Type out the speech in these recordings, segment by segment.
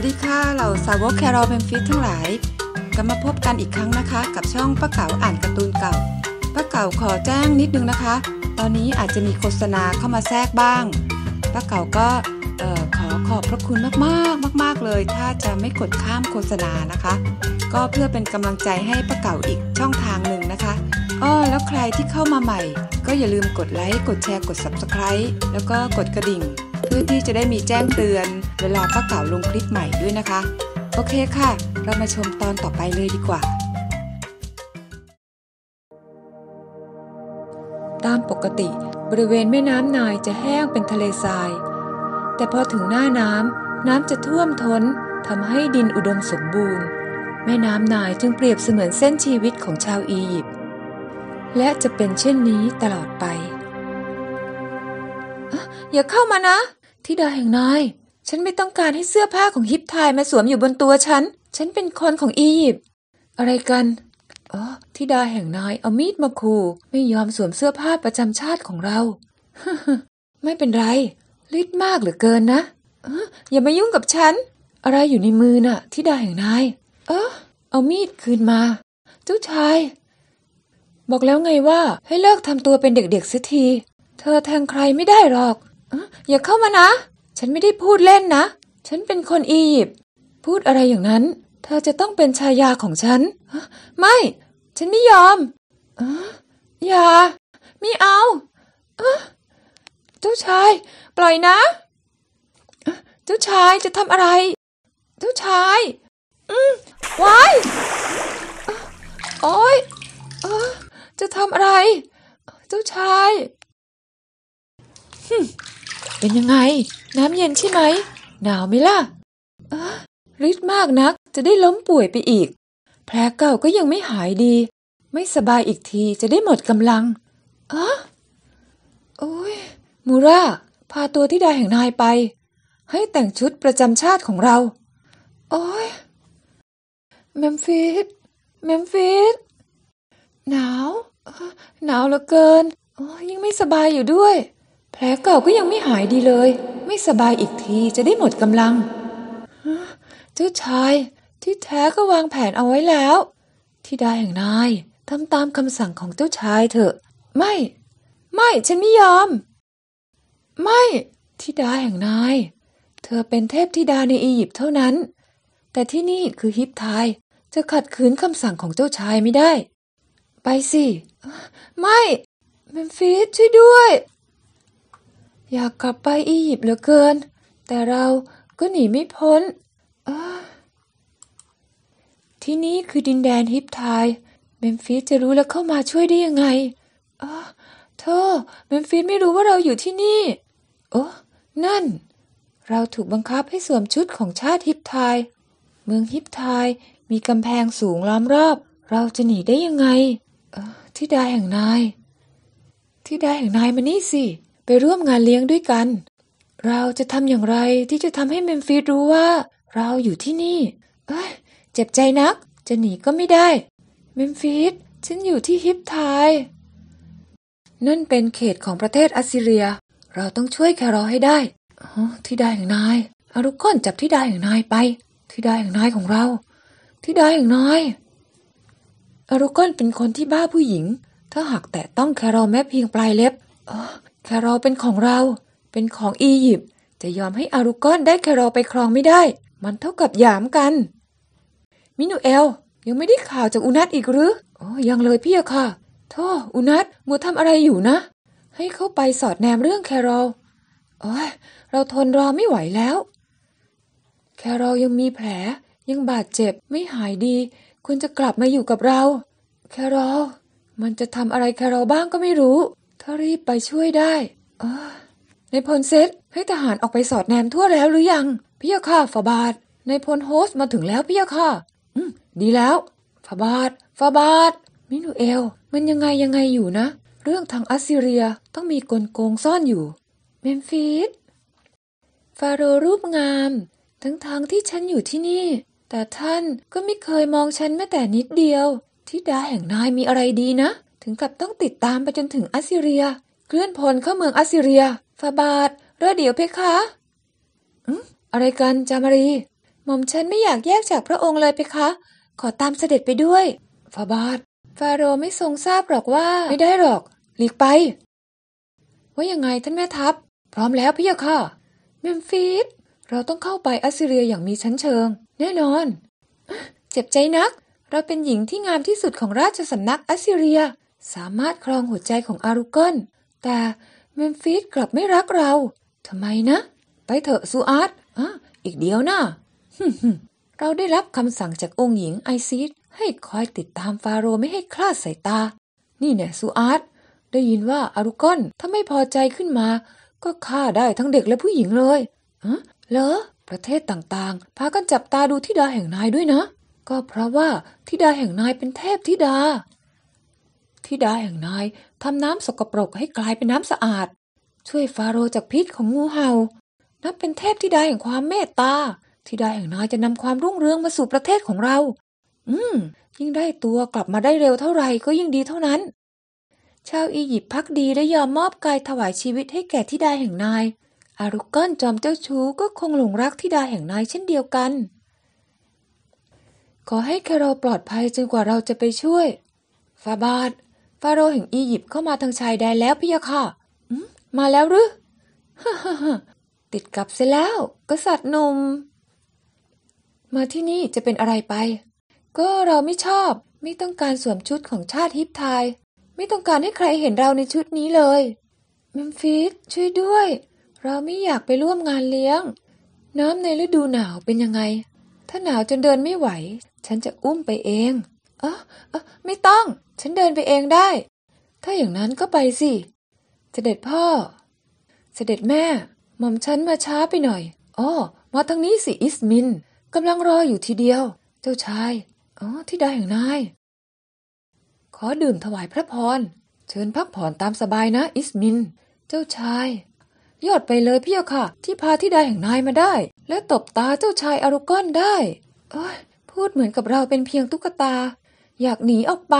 วัสดีค่ะเหล่าสาวกแครอเมมฟิสทั้งหลายกลับมาพบกันอีกครั้งนะคะ กับช่องป้าเก๋าอ่านการ์ตูนเก่าป้าเก๋าขอแจ้งนิดนึงนะคะ ตอนนี้อาจจะมีโฆษณาเข้ามาแทรกบ้างป้าเก๋าก็ขอขอบพระคุณมากๆมากๆเลย ถ้าจะไม่กดข้ามโฆษณานะคะ ก็เพื่อเป็นกำลังใจให้ป้าเก๋าอีกช่องทางหนึ่งนะคะอ้อแล้วใครที่เข้ามาใหม่ ก็อย่าลืมกดไลค์กดแชร์กด Subscribe แล้วก็กดกระดิ่งเพื่อที่จะได้มีแจ้งเตือนเวลาป้าเก่าลงคลิปใหม่ด้วยนะคะ โอเคค่ะ เรามาชมตอนต่อไปเลยดีกว่า ตามปกติ บริเวณแม่น้ำนายจะแห้งเป็นทะเลทราย แต่พอถึงหน้าน้ำน้ำจะท่วมท้นทำให้ดินอุดมสมบูรณ์ แม่น้ำนายจึงเปรียบเสมือนเส้นชีวิตของชาวอียิปต์และจะเป็นเช่นนี้ตลอดไปอย่าเข้ามานะทิดาแห่งนายฉันไม่ต้องการให้เสื้อผ้าของฮิปไทยมาสวมอยู่บนตัวฉัน ฉันเป็นคนของอียิปต์อะไรกันอ๋อทิดาแห่งนายเอามีดมาขู่ไม่ยอมสวมเสื้อผ้าประจำชาติของเรา ไม่เป็นไรลิดมากเหลือเกินนะอย่ามายุ่งกับฉัน อะไรอยู่ในมือน่ะทิดาแห่งนายเออเอามีดคืนมาเจ้าชายบอกแล้วไงว่าให้เลิกทำตัวเป็นเด็กๆสักทีเธอแทงใครไม่ได้หรอกอย่าเข้ามานะ ฉันไม่ได้พูดเล่นนะ ฉันเป็นคนอียิปต์พูดอะไรอย่างนั้น เธอจะต้องเป็นชายาของฉัน ไม่ ฉันไม่ยอมอย่าไม่เอาเจ้าชาย ปล่อยนะเจ้าชายจะทำอะไร เจ้าชาย อืมวาย โอ้ยจะทำอะไร เจ้าชายฮึเป็นยังไง น้ำเย็นใช่ไหม หนาวไหมล่ะเออริดมากนักจะได้ล้มป่วยไปอีกแผลเก่าก็ยังไม่หายดี ไม่สบายอีกทีจะได้หมดกำลังอ๋อโอ้ยมูราพาตัวที่ดาแห่งนายไป ให้แต่งชุดประจำชาติของเรา โอ้ยเมมฟิสเมมฟิสหนาว หนาวเหลือเกินยิ่งไม่สบายอยู่ด้วยแผลเก่าก็ยังไม่หายดีเลย ไม่สบายอีกทีจะได้หมดกำลังเจ้าชาย ที่แท้ก็วางแผนเอาไว้แล้ว ที่ได้อย่างนาย ทำตามคำสั่งของเจ้าชายเถอะไม่ ไม่ฉันไม่ยอม ไม่ ที่ดาแห่งนาย เธอเป็นเทพธิดาในอียิปต์เท่านั้น แต่ที่นี่คือฮิปไทยจะขัดขืนคำสั่งของเจ้าชายไม่ได้ ไปสิไม่เมมฟิสช่วยด้วยอยากกลับไปอียิปต์เหลือเกิน แต่เราก็หนีไม่พ้นที่นี่คือดินแดนฮิปไทยเมมฟิสจะรู้แล้วเข้ามาช่วยได้ยังไงเธอ เมมฟิสไม่รู้ว่าเราอยู่ที่นี่ โอ้นั่น เราถูกบังคับให้สวมชุดของชาติฮิปไทยเมืองฮิปไทยมีกำแพงสูงล้อมรอบ เราจะหนีได้ยังไงที่ดาแห่งนาย ที่ดาแห่งนายมานี่สิไปร่วมงานเลี้ยงด้วยกัน เราจะทำอย่างไรที่จะทำให้เมมฟิสรู้ว่า เราอยู่ที่นี่ เอ้ย เจ็บใจนัก จะหนีก็ไม่ได้ เมมฟิสฉันอยู่ที่ฮิปไทนั่นเป็นเขตของประเทศอัสซีเรีย เราต้องช่วยแครอให้ได้อ๋อที่ได้ของนายอารุก้อนจับที่ได้ของนายไป ที่ได้ของนายของเรา ที่ได้ของนายอารุก้อนเป็นคนที่บ้าผู้หญิง ถ้าหากแต่ต้องแครอแม้เพียงปลายเล็บออคารอเป็นของเรา เป็นของอียิปต์จะยอมให้อารุกอนได้แคารอไปครองไม่ได้ มันเท่ากับหยามกัน มินูเอล ยังไม่ได้ข่าวจากอุนัตอีกหรืออ๋อยังเลยพี่อะค่ะท่ออุนัตมัวทำอะไรอยู่นะ ให้เข้าไปสอดแนมเรื่องแครอลโอ้ยเราทนรอไม่ไหวแล้ว แครอยังมีแผลยังบาดเจ็บไม่หายดี ควรจะกลับมาอยู่กับเรา แครอมันจะทำอะไรแครอบ้างก็ไม่รู้ถ้ารีบไปช่วยได้เออในพลเซตให้ทหารออกไปสอดแนมทั่วแล้วหรือยังพี่ยาค่าฝาบาท ในพลโฮสมาถึงแล้วพี่ยาค่ะ อืมดีแล้วฝาบาทฝาบาทมินูเอลมันยังไงยังไงอยู่นะ เรื่องทางอัสซีเรียต้องมีกลโกงซ่อนอยู่ เมมฟิสฟาโรรูปงาม ทั้งทางที่ฉันอยู่ที่นี่ แต่ท่านก็ไม่เคยมองฉันแม้แต่นิดเดียวทิดาแห่งนายมีอะไรดีนะถึงกับต้องติดตามไปจนถึงอัสซีเรีย เคลื่อนพลเข้าเมืองอัสซีเรีย ฟาบาดเรอเดียวเพคะอืมอะไรกันจามารี หม่อมฉันไม่อยากแยกจากพระองค์เลยเพคะ ขอตามเสด็จไปด้วย ฟาบาด ฟาโรห์ไม่ทรงทราบหรอกว่า ไม่ได้หรอก หลีกไป ว่ายังไงท่านแม่ทัพ พร้อมแล้วพี่ยะค่ะเมมฟิส เราต้องเข้าไปอัสซีเรียอย่างมีชั้นเชิง แน่นอน เจ็บใจนัก เราเป็นหญิงที่งามที่สุดของราชสำนักอัสซีเรียสามารถครองหัวใจของอารุเกิลแต่เมมฟิสกลับไม่รักเราทำไมนะ ไปเถอะซูอาร์ตอ่ะอีกเดียวนะ่ะเราได้รับคำสั่งจากองค์หญิงไอซีดให้คอยติดตามฟาโรไม่ให้คลาดสายตา นี่เนี่ยซูอาร์ตได้ยินว่าอารุกอนถ้าไม่พอใจขึ้นมา ก็ฆ่าได้ทั้งเด็กและผู้หญิงเลยอะเหรอประเทศต่างๆ พากันจับตาดูทิดาแห่งนายด้วยนะ ก็เพราะว่าทิดาแห่งนายเป็นเทพทิดาที่ด้แห่งนายทำน้ำสกปรกให้กลายเป็นน้ำสะอาด ช่วยฟาโรจากพิษของงูเหา่า นับเป็นเทพที่ด้แห่งความเมตตา ที่ด้แห่งนายจะนำความรุ่งเรืองมาสู่ประเทศของเรา อืม ยิ่งได้ตัวกลับมาได้เร็วเท่าไหร่ก็ยิ่งดีเท่านั้นชาวอียิปต์พักดีและยอมมอบกายถวายชีวิตให้แก่ที่ด้แห่งนาย อารุกอนจอมเจ้าชู้ก็คงหลงรักที่ด้แห่งนายเช่นเดียวกัน ขอให้แคโรปลอดภัยจนกว่าเราจะไปช่วย ฟาบาดฟาโรห์แห่งอียิปต์เข้ามาทางชายแดนแล้วพี่ยะค่ะมาแล้วหรือฮ่าฮติดกับเสียแล้ว กษัตริย์หนุ่ม มาที่นี่จะเป็นอะไรไป ก็เราไม่ชอบ ไม่ต้องการสวมชุดของชาติฮิปไทยไม่ต้องการให้ใครเห็นเราในชุดนี้เลยเมมฟิสช่วยด้วย เราไม่อยากไปร่วมงานเลี้ยง น้ำในฤดูหนาวเป็นยังไง ถ้าหนาวจนเดินไม่ไหว ฉันจะอุ้มไปเอง เออเออไม่ต้องฉันเดินไปเองได้ ถ้าอย่างนั้นก็ไปสิ เสด็จพ่อ เสด็จแม่ หม่อมฉันมาช้าไปหน่อยอ๋อมาทางนี้สิ อิสมินกำลังรออยู่ทีเดียว เจ้าชาย อ๋อ ที่ได้อย่างนาย ขอดื่มถวายพระพร เชิญพักผ่อนตามสบายนะ อิสมิน เจ้าชาย ยอดไปเลยพี่ค่ะ ที่พาที่ได้แห่งนายมาได้ และตบตาเจ้าชายอารุกอนได้เอ้ยพูดเหมือนกับเราเป็นเพียงตุ๊กตา อยากหนีออกไป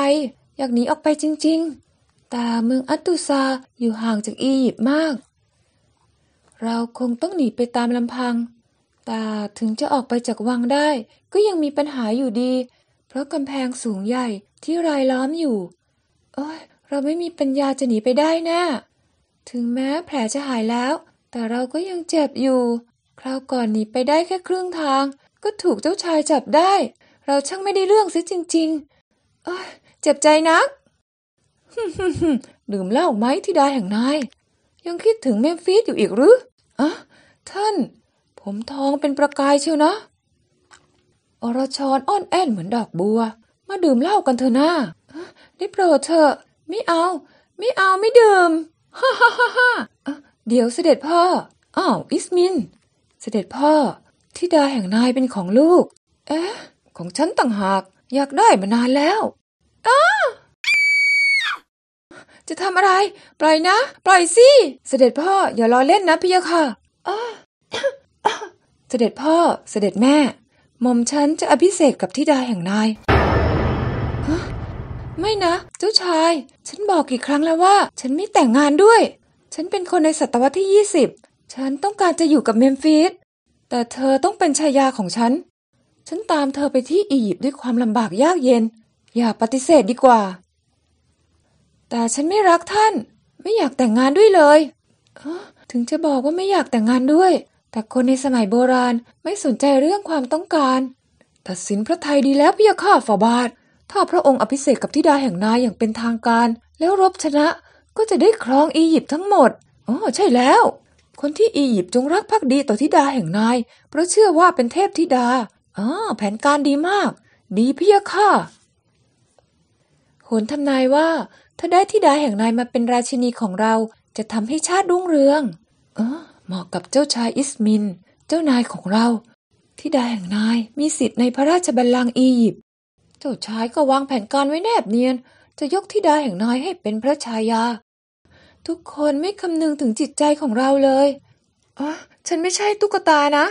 อยากหนีออกไปจริงๆ แต่เมืองอัตตุซาอยู่ห่างจากอียิปต์มาก เราคงต้องหนีไปตามลำพังแต่ถึงจะออกไปจากวังได้ ก็ยังมีปัญหาอยู่ดี เพราะกำแพงสูงใหญ่ที่รายล้อมอยู่ เอ้ย เราไม่มีปัญญาจะหนีไปได้แนะ่ถึงแม้แผลจะหายแล้ว แต่เราก็ยังเจ็บอยู่ คราวก่อนหนีไปได้แค่ครึ่งทาง ก็ถูกเจ้าชายจับได้ เราช่างไม่ได้เรื่องซสจริง ๆ เอ้ยเจ็บใจนักดื่มเหล้าไหมที่ดาแห่งนาย ยังคิดถึงเมมฟิสอยู่อีกหรืออ่ะท่าน ผมทองเป็นประกายเชียวนะ อรชรอ้อนแอนเหมือนดอกบัว มาดื่มเหล้ากันเถอะนะได้โปรดเถอะไม่เอา ไม่เอาไม่ดื่มฮ่าฮ่าฮ่าฮ่าเดี๋ยวเสด็จพ่ออ้าวอิสมินเสด็จพ่อทิดาแห่งนายเป็นของลูก เอ๊ะของฉันต่างหากอยากได้มานานแล้วจะทำอะไร ปล่อยนะ ปล่อยสิเสด็จพ่ออย่าล้อเล่นนะพี่ยาค่ะเสด็จพ่อเสด็จแม่หม่อมฉันจะอภิเษกกับทิดาแห่งนายไม่นะเจ้าชาย ฉันบอกกี่ครั้งแล้วว่า ฉันไม่แต่งงานด้วย ฉันเป็นคนในศตวรรษที่ 20 ฉันต้องการจะอยู่กับเมมฟิสแต่เธอต้องเป็นชายาของฉัน ฉันตามเธอไปที่อียิปต์ด้วยความลำบากยากเย็นอย่าปฏิเสธดีกว่า แต่ฉันไม่รักท่าน ไม่อยากแต่งงานด้วยเลยถึงจะบอกว่าไม่อยากแต่งงานด้วย แต่คนในสมัยโบราณไม่สนใจเรื่องความต้องการ ตัดสินพระไทยดีแล้วพี่ยาข้าฝ่าบาท ถ้าพระองค์อภิเษกกับธิดาแห่งนายอย่างเป็นทางการ แล้วรบชนะก็จะได้ครองอียิปต์ทั้งหมดอ๋อใช่แล้ว คนที่อียิปต์จงรักภักดีต่อธิดาแห่งนาย เพราะเชื่อว่าเป็นเทพธิดาอ๋อแผนการดีมาก ดีพี่ยาข้าหนทำนายว่า ถ้าได้ที่ดาแห่งนายมาเป็นราชินีของเราจะทำให้ชาติรุ่งเรือง เออ เหมาะกับเจ้าชายอิสมินเจ้านายของเราที่ดาแห่งนายมีสิทธิ์ในพระราชบัลลังก์อียิปต์เจ้าชายก็วางแผนการไว้แนบเนียน จะยกที่ดาแห่งนายให้เป็นพระชายา ทุกคนไม่คำนึงถึงจิตใจของเราเลยอ๋อฉันไม่ใช่ตุ๊กตานะ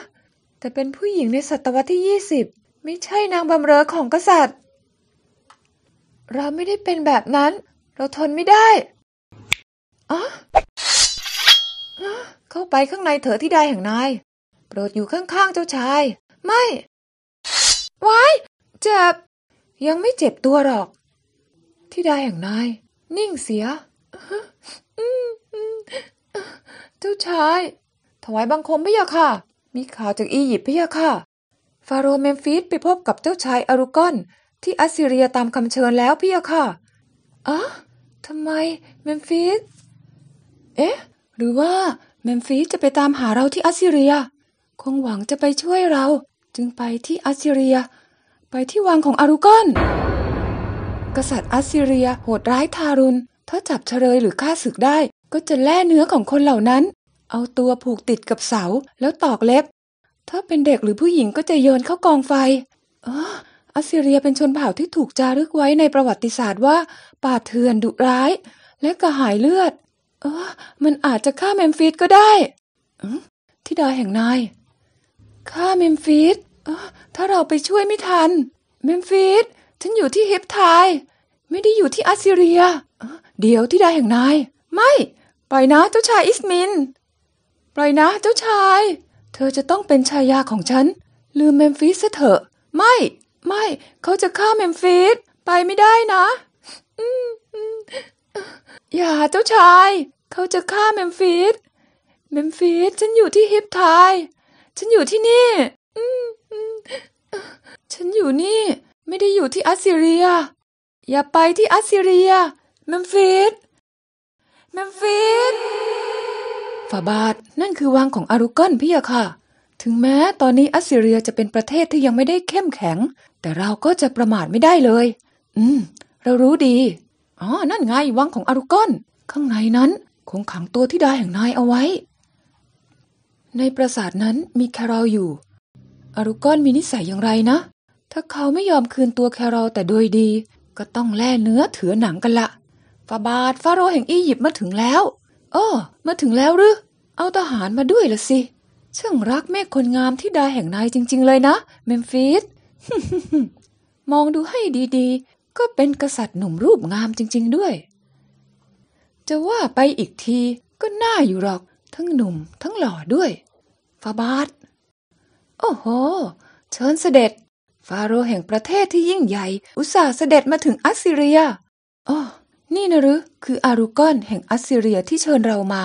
แต่เป็นผู้หญิงในศตวรรษที่ยี่สิบไม่ใช่นางบำเรอของกษัตริย์เราไม่ได้เป็นแบบนั้น เราทนไม่ได้ออเข้าไปข้างในเถอะที่ใดแห่งนาย โปรดอยู่ข้างๆเจ้าชาย ไม่วายเจ็บ ยังไม่เจ็บตัวหรอก ที่ใดแห่งนาย นิ่งเสียเจ้าชายถวายบังคมพะยะค่ะ มีข่าวจากอียิปต์พะยะค่ะ ฟาโรห์เมมฟิสไปพบกับเจ้าชายอารุกอนที่อัสซีเรียตามคำเชิญแล้วพี่อะค่ะอ้าทำไมเมมฟิส เอ๊ะ หรือว่าเมมฟิสจะไปตามหาเราที่อัสซีเรีย คงหวังจะไปช่วยเรา จึงไปที่อัสซีเรีย ไปที่วังของอารุกอน กษัตริย์อัสซีเรียโหดร้ายทารุณถ้าจับเฉลยหรือฆ่าศึกได้ก็จะแล่เนื้อของคนเหล่านั้น เอาตัวผูกติดกับเสาแล้วตอกเล็บ ถ้าเป็นเด็กหรือผู้หญิงก็จะโยนเข้ากองไฟ เอัสซีเรียเป็นชนเผ่าที่ถูกจารึกไว้ในประวัติศาสตร์ว่าป่าเถื่อนดุร้าย และกระหายเลือด เออมันอาจจะฆ่าเมมฟิสก็ได้ที่ดาแห่งนายฆ่าเมมฟิสเออถ้าเราไปช่วยไม่ทันเมมฟิสฉันอยู่ที่ฮิปไทยไม่ได้อยู่ที่อัสซีเรียเดี๋ยวที่ดาแห่งนาย ไม่ปล่อยนะเจ้าชายอิสมินปล่อยนะเจ้าชาย เธอจะต้องเป็นชายาของฉันลืมเมมฟิสซะเถอะไม่ไม่เขาจะฆ่าเมมฟิสไปไม่ได้นะอย่าเจ้าชาย เขาจะฆ่าเมมฟิสเมมฟิสฉันอยู่ที่ฮิปไทยฉันอยู่ที่นี่ฉันอยู่นี่ ไม่ได้อยู่ที่อัสซีเรีย อย่าไปที่อัสซีเรียเมมฟิสเมมฟิสฝาบาทนั่นคือวังของอารุกอนพี่อะค่ะถึงแม้ตอนนี้อัสซีเรียจะเป็นประเทศที่ยังไม่ได้เข้มแข็ง แต่เราก็จะประมาทไม่ได้เลย อืม เรารู้ดีอ๋อนั่นไงวังของอารุกอน ข้างในนั้นคงขังตัวที่ด้แห่งนายเอาไว้ ในปราสาทนั้นมีแครอลอยู่อารุกอนมีนิสัยอย่างไรนะ ถ้าเขาไม่ยอมคืนตัวแครอลแต่โดยดี ก็ต้องแล่เนื้อเถือหนังกันละฟาบาทฟาโรแห่งอียิปต์มาถึงแล้วอ้อมาถึงแล้วหรือเอาทหารมาด้วยละสิช่างรักแม่คนงามที่ดาแห่งนายจริง ๆเลยนะเมมฟิสมองดูให้ดี ๆ ก็เป็นกษัตริย์หนุ่มรูปงามจริง ๆ ด้วย จะว่าไปอีกทีก็น่าอยู่หรอก ทั้งหนุ่มทั้งหล่อด้วยฟาบาทโอ้โห เชิญเสด็จ ฟาโรห์แห่งประเทศที่ยิ่งใหญ่ อุตส่าห์เสด็จมาถึงอัสซีเรียอ๋อนี่นะหรือ คืออารุกอนแห่งอัสซีเรียที่เชิญเรามา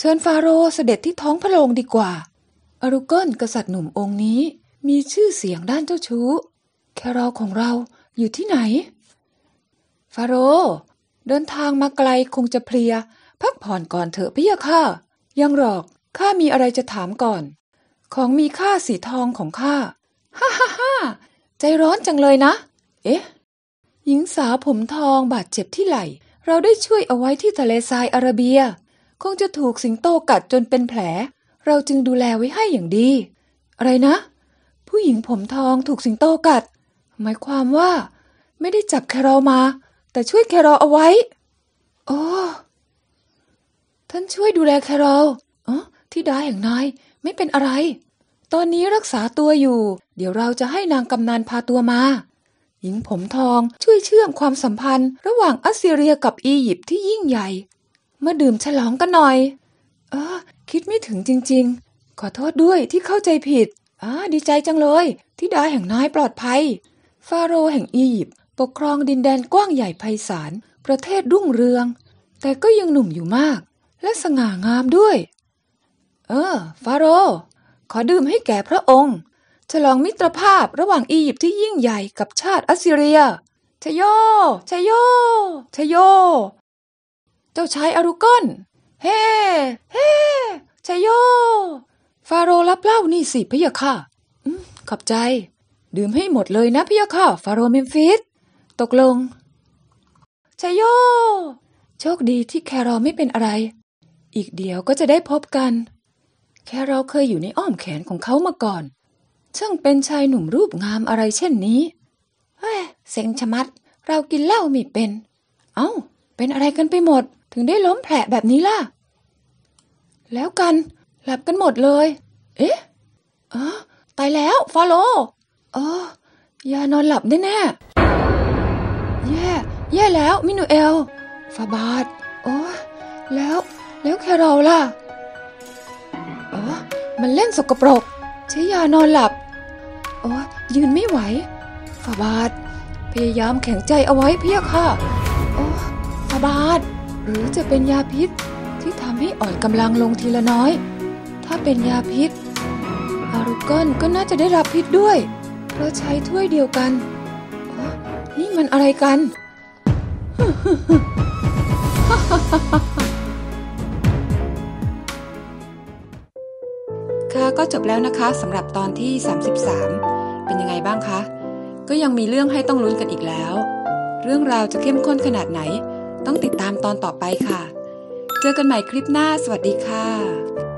เชิญฟาโรห์เสด็จที่ท้องพระโรงดีกว่า อรุกอนกษัตริย์หนุ่มองค์นี้ มีชื่อเสียงด้านเจ้าชู้ แครอของเราอยู่ที่ไหน ฟาโรห์เดินทางมาไกลคงจะเพลีย พักผ่อนก่อนเถอะพี่ยาค่ะ ยังหรอกข้ามีอะไรจะถามก่อน ของมีค่าสีทองของข้า ฮ่าฮ่าฮ่าใจร้อนจังเลยนะ เอ๊ะ หญิงสาวผมทองบาดเจ็บที่ไหล่เราได้ช่วยเอาไว้ที่ทะเลทรายอาระเบียคงจะถูกสิงโตกัดจนเป็นแผล เราจึงดูแลไว้ให้อย่างดี อะไรนะ ผู้หญิงผมทองถูกสิงโตกัด หมายความว่า ไม่ได้จับแครอมา แต่ช่วยแครอเอาไว้ โอ้ ท่านช่วยดูแลแครออ๋อที่ดาอย่างนายไม่เป็นอะไร ตอนนี้รักษาตัวอยู่ เดี๋ยวเราจะให้นางกำนันพาตัวมา หญิงผมทองช่วยเชื่อมความสัมพันธ์ระหว่างอัสซเรียกับอียิปต์ที่ยิ่งใหญ่มาดื่มฉลองกันหน่อย เออ คิดไม่ถึงจริงๆ ขอโทษด้วยที่เข้าใจผิด อ่าดีใจจังเลย ที่ดาแห่งนายปลอดภัย ฟาโรห์แห่งอียิปต์ปกครองดินแดนกว้างใหญ่ไพศาลประเทศรุ่งเรือง แต่ก็ยังหนุ่มอยู่มาก และสง่างามด้วย เออ ฟาโรห์ขอดื่มให้แก่พระองค์ ฉลองมิตรภาพระหว่างอียิปต์ที่ยิ่งใหญ่กับชาติอัสซีเรียชโยชโยชโยเจ้าชายอารุกอนเฮ้ เฮ้ชายโย ฟาโรรับเหล้านี่สิพะยะค่ะขอบใจ ดื่มให้หมดเลยนะพะยะค่ะ ฟาโรเมมฟิส ตกลงชายโย โชคดีที่แครอไม่เป็นอะไร อีกเดี๋ยวก็จะได้พบกัน แครอเคยอยู่ในอ้อมแขนของเขามาก่อนช่างเป็นชายหนุ่มรูปงามอะไรเช่นนี้ เฮ้เซ็งชะมัด เรากินเหล้าไม่เป็น เอา้า เป็นอะไรกันไปหมดถึงได้ล้มแผลแบบนี้ล่ะ แล้วกัน หลับกันหมดเลย เอ๊ะอ๋อตายแล้ว ฟาโลเออยานอนหลับแน่แย่ แย่แล้ว มินูเอล ฟาบาดโอ้แล้ว แล้วแคโราล่ะอ๋อมันเล่นสกปรก ใช้ยานอนหลับโอ้ยืนไม่ไหว ฟาบาดพยายามแข็งใจเอาไว้เพียค่ะโอ้ฟาบาดหรือจะเป็นยาพิษที่ทำให้อ่อนกำลังลงทีละน้อย ถ้าเป็นยาพิษอารุกอนก็น่าจะได้รับพิษด้วย เพราะใช้ถ้วยเดียวกัน นี่มันอะไรกันค่ะก็จบแล้วนะคะสำหรับตอนที่ 33 เป็นยังไงบ้างคะ ก็ยังมีเรื่องให้ต้องลุ้นกันอีกแล้ว เรื่องราวจะเข้มข้นขนาดไหนต้องติดตามตอนต่อไปค่ะ เจอกันใหม่คลิปหน้า สวัสดีค่ะ